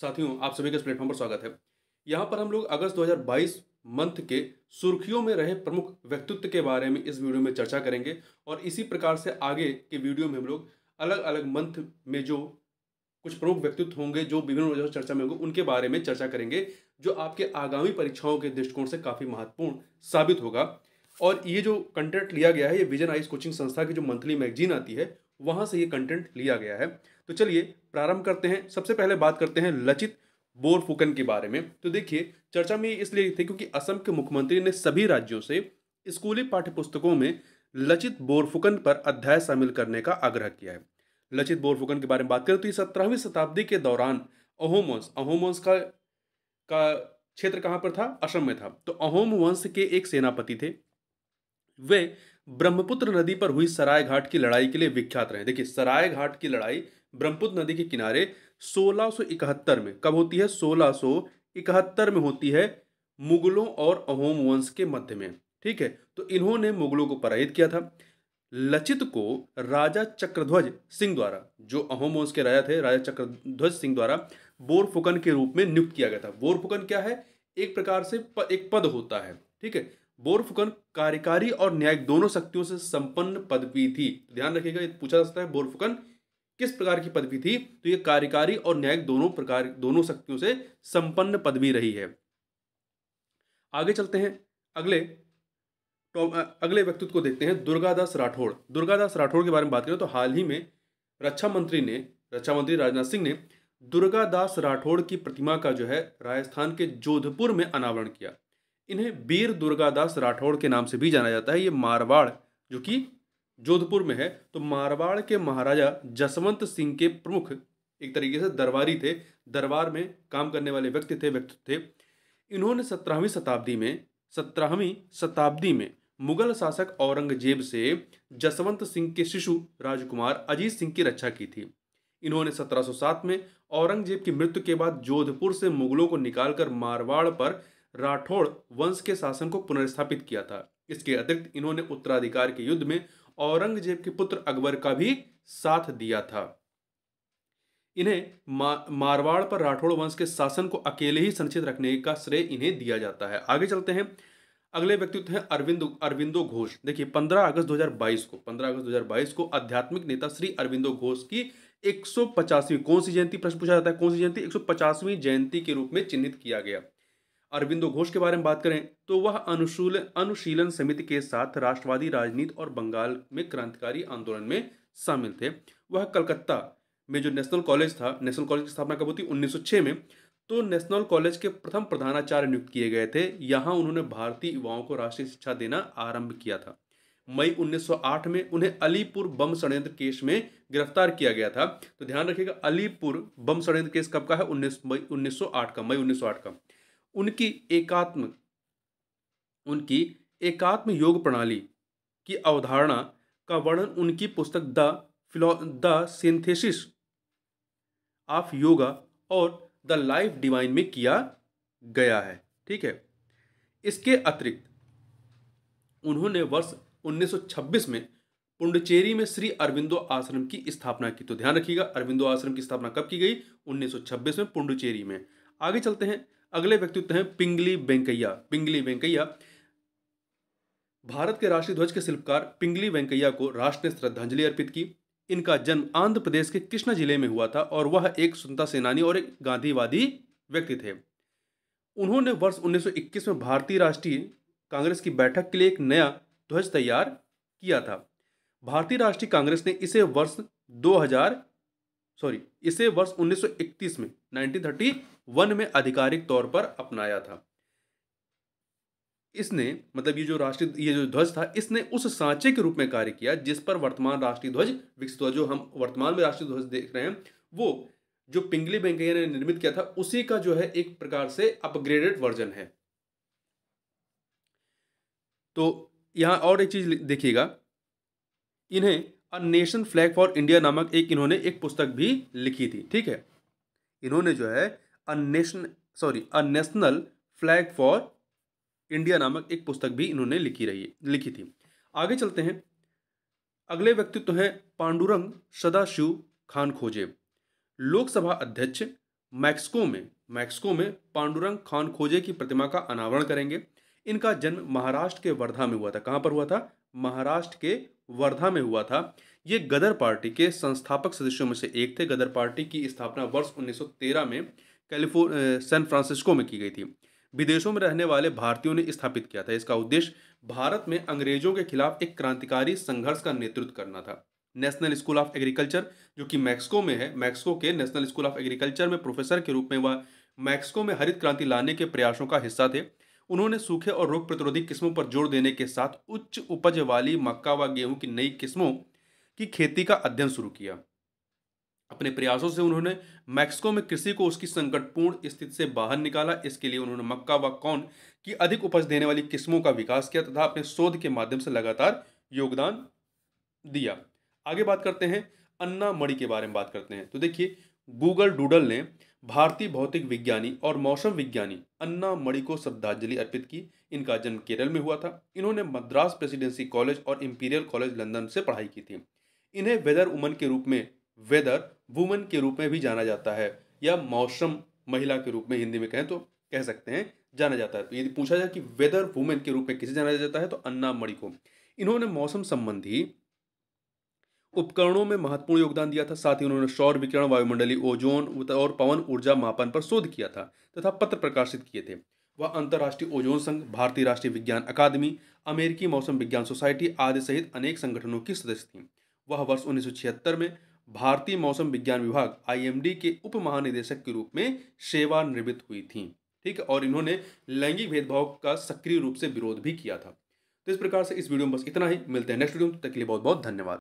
साथियों आप सभी का इस प्लेटफॉर्म पर स्वागत है यहाँ पर हम लोग अगस्त 2022 मंथ के सुर्खियों में रहे प्रमुख व्यक्तित्व के बारे में इस वीडियो में चर्चा करेंगे और इसी प्रकार से आगे के वीडियो में हम लोग अलग अलग मंथ में जो कुछ प्रमुख व्यक्तित्व होंगे जो विभिन्न वजह चर्चा में होंगे उनके बारे में चर्चा करेंगे जो आपके आगामी परीक्षाओं के दृष्टिकोण से काफ़ी महत्वपूर्ण साबित होगा और ये जो कंटेंट लिया गया है ये विजन आइस कोचिंग संस्था की जो मंथली मैगजीन आती है वहाँ से ये कंटेंट लिया गया है तो चलिए प्रारंभ करते हैं सबसे पहले बात करते हैं लचित बोरफुकन के बारे में तो देखिए चर्चा में इसलिए थे क्योंकि असम के मुख्यमंत्री ने सभी राज्यों से स्कूली पाठ्यपुस्तकों में लचित बोरफुकन पर अध्याय शामिल करने का आग्रह किया है लचित बोरफुकन के बारे में बात करें तो ये सत्रहवीं शताब्दी के दौरान अहोम वंश अहोम वंश का का क्षेत्र कहाँ पर था असम में था तो अहोम वंश के एक सेनापति थे वे ब्रह्मपुत्र नदी पर हुई सराय घाट की लड़ाई के लिए विख्यात रहे देखिए सराय घाट की लड़ाई ब्रह्मपुत्र नदी के किनारे 1671 में कब होती है 1671 में होती है मुगलों और अहोम वंश के मध्य में ठीक है तो इन्होंने मुगलों को पराजित किया था लचित को राजा चक्रध्वज सिंह द्वारा जो अहोम वंश के राजा थे राजा चक्रध्वज सिंह द्वारा बोरफुकन के रूप में नियुक्त किया गया था बोरफुकन क्या है एक प्रकार से प, एक पद होता है ठीक है बोरफुकन कार्यकारी और न्यायिक दोनों शक्तियों से संपन्न पदवी थी तो ध्यान रखिएगा ये पूछा जा सकता है बोरफुकन किस प्रकार की पदवी थी तो ये कार्यकारी और न्यायिक दोनों प्रकार दोनों शक्तियों से संपन्न पदवी रही है आगे चलते हैं अगले तो, अगले व्यक्तित्व को देखते हैं दुर्गादास राठौड़ दुर्गादास राठौड़ के बारे में बात करें तो हाल ही में रक्षा मंत्री ने रक्षा मंत्री राजनाथ सिंह ने दुर्गादास राठौड़ की प्रतिमा का जो है राजस्थान के जोधपुर में अनावरण किया इन्हें बीर दुर्गादास राठौड़ के नाम से भी जाना जाता है ये मारवाड़ जो कि जोधपुर में है तो मारवाड़ के महाराजा जसवंत सिंह के प्रमुख एक तरीके से दरबारी थे दरबार में काम करने वाले व्यक्ति थे व्यक्ति थे इन्होंने सत्रहवीं शताब्दी में सत्रहवीं शताब्दी में मुगल शासक औरंगजेब से जसवंत सिंह के शिशु राजकुमार अजीत सिंह की रक्षा की थी इन्होंने 1707 में औरंगजेब की मृत्यु के बाद जोधपुर से मुगलों को निकालकर मारवाड़ पर राठौड़ वंश के शासन को पुनर्स्थापित किया था इसके अतिरिक्त इन्होंने उत्तराधिकार के युद्ध में औरंगजेब के पुत्र अकबर का भी साथ दिया था इन्हें मा, मारवाड़ पर राठौड़ वंश के शासन को अकेले ही संरक्षित रखने का श्रेय इन्हें दिया जाता है आगे चलते हैं अगले व्यक्तित्व हैं अरविंद अरविंदो घोष देखिए 15 अगस्त 2022 को 15 अगस्त 2022 को आध्यात्मिक नेता श्री अरविंदो घोष की 150वीं कौन सी जयंती प्रश्न पूछा जाता है कौन सी जयंती 150वीं जयंती के रूप में चिन्हित किया गया अरविंदो घोष के बारे में बात करें तो वह अनुशूल अनुशीलन समिति के साथ राष्ट्रवादी राजनीति और बंगाल में क्रांतिकारी आंदोलन में शामिल थे वह कलकत्ता में जो नेशनल कॉलेज था नेशनल कॉलेज की स्थापना कब होती उन्नीस में तो नेशनल कॉलेज के प्रथम प्रधानाचार्य नियुक्त किए गए थे यहाँ उन्होंने भारतीय युवाओं को राष्ट्रीय शिक्षा देना आरंभ किया था मई 1908 में उन्हें अलीपुर बम षडयंत्र केस में गिरफ्तार किया गया था तो ध्यान रखिएगा अलीपुर बम षडयंत्र केस कब का है 19 मई 1908 का मई 1908 का उनकी एकात्म उनकी एकात्म योग प्रणाली की अवधारणा का वर्णन उनकी पुस्तक the philo the synthesis of yoga और द लाइफ डिवाइन में किया गया है ठीक है इसके अतिरिक्त उन्होंने वर्ष 1926 में पुंडचेरी में श्री अरविंदो आश्रम की स्थापना की तो ध्यान रखिएगा अरविंदो आश्रम की स्थापना कब की गई 1926 में पुंडचेरी में आगे चलते हैं अगले व्यक्तित्व हैं पिंगली वेंकैया पिंगली वेंकैया भारत के राष्ट्रीय ध्वज के शिल्पकार पिंगली वेंकैया को राष्ट्र ने श्रद्धांजलि अर्पित की इनका जन्म आंध्र प्रदेश के कृष्णा जिले में हुआ था और वह एक स्वतंत्रता सेनानी और एक गांधीवादी व्यक्ति थे उन्होंने वर्ष 1921 में भारतीय राष्ट्रीय कांग्रेस की बैठक के लिए एक नया ध्वज तैयार किया था भारतीय राष्ट्रीय कांग्रेस ने इसे वर्ष 2000 सॉरी इसे वर्ष 1931 में 1931 में आधिकारिक तौर पर अपनाया था इसने मतलब ये जो राष्ट्रीय ये जो ध्वज था इसने उस सांचे के रूप में कार्य किया जिस पर वर्तमान राष्ट्रीय ध्वज विकसित हुआ जो हम वर्तमान में राष्ट्रीय ध्वज देख रहे हैं वो जो पिंगली वेंकैया ने निर्मित किया था उसी का जो है एक प्रकार से अपग्रेडेड वर्जन है तो यहाँ और एक चीज देखिएगा इन्हें a nation flag for India नामक एक इन्होंने एक पुस्तक भी लिखी थी ठीक है इन्होंने जो है a nation sorry a national flag for India नामक एक पुस्तक भी इन्होंने लिखी रही लिखी थी आगे चलते हैं अगले व्यक्तित्व तो हैं पांडुरंग सदाशिव खान खोजे लोकसभा अध्यक्ष मैक्सिको में मैक्सिको में पांडुरंग खान खोजे की प्रतिमा का अनावरण करेंगे इनका जन्म महाराष्ट्र के वर्धा में हुआ था कहाँ पर हुआ था महाराष्ट्र के वर्धा में हुआ था ये गदर पार्टी के संस्थापक सदस्यों में से एक थे गदर पार्टी की स्थापना वर्ष 1913 में कैलिफोर् सैन फ्रांसिस्को में की गई थी विदेशों में रहने वाले भारतीयों ने स्थापित किया था इसका उद्देश्य भारत में अंग्रेजों के खिलाफ एक क्रांतिकारी संघर्ष का नेतृत्व करना था नेशनल स्कूल ऑफ एग्रीकल्चर जो कि मैक्सिको में है मैक्सिको के नेशनल स्कूल ऑफ एग्रीकल्चर में प्रोफेसर के रूप में वह मैक्सिको में हरित क्रांति लाने के प्रयासों का हिस्सा थे उन्होंने सूखे और रोग प्रतिरोधी किस्मों पर जोर देने के साथ उच्च उपज वाली मक्का व गेहूं की नई किस्मों की खेती का अध्ययन शुरू किया अपने प्रयासों से उन्होंने मैक्सिको में कृषि को उसकी संकटपूर्ण स्थिति से बाहर निकाला इसके लिए उन्होंने मक्का व कौन की अधिक उपज देने वाली किस्मों का विकास किया तथा अपने शोध के माध्यम से लगातार योगदान दिया आगे बात करते हैं अन्ना मणि के बारे में बात करते हैं तो देखिए गूगल डूडल ने भारतीय भौतिक विज्ञानी और मौसम विज्ञानी अन्ना मणि को श्रद्धांजलि अर्पित की इनका जन्म केरल में हुआ था इन्होंने मद्रास प्रेसिडेंसी कॉलेज और इम्पीरियल कॉलेज लंदन से पढ़ाई की थी इन्हें वेदर उमन के रूप में वेदर वुमन के रूप में भी जाना जाता है या मौसम महिला के रूप में हिंदी में कहें तो कह सकते हैं जाना जाता है तो यदि पूछा जाए कि वेदर वुमेन के रूप में किसे जाना जाता है तो अन्ना मणि को इन्होंने मौसम संबंधी उपकरणों में महत्वपूर्ण योगदान दिया था साथ ही उन्होंने सौर विकिरण वायुमंडली ओजोन और पवन ऊर्जा मापन पर शोध किया था तथा पत्र प्रकाशित किए थे वह अंतर्राष्ट्रीय ओजोन संघ भारतीय राष्ट्रीय विज्ञान अकादमी अमेरिकी मौसम विज्ञान सोसाइटी आदि सहित अनेक संगठनों की सदस्य थी वह वर्ष उन्नीस में भारतीय मौसम विज्ञान विभाग आई के उप महानिदेशक के रूप में सेवानिवृत्त हुई थी ठीक है और इन्होंने लैंगिक भेदभाव का सक्रिय रूप से विरोध भी किया था तो इस प्रकार से इस वीडियो में बस इतना ही मिलते हैं नेक्स्ट वीडियो तक के लिए बहुत बहुत धन्यवाद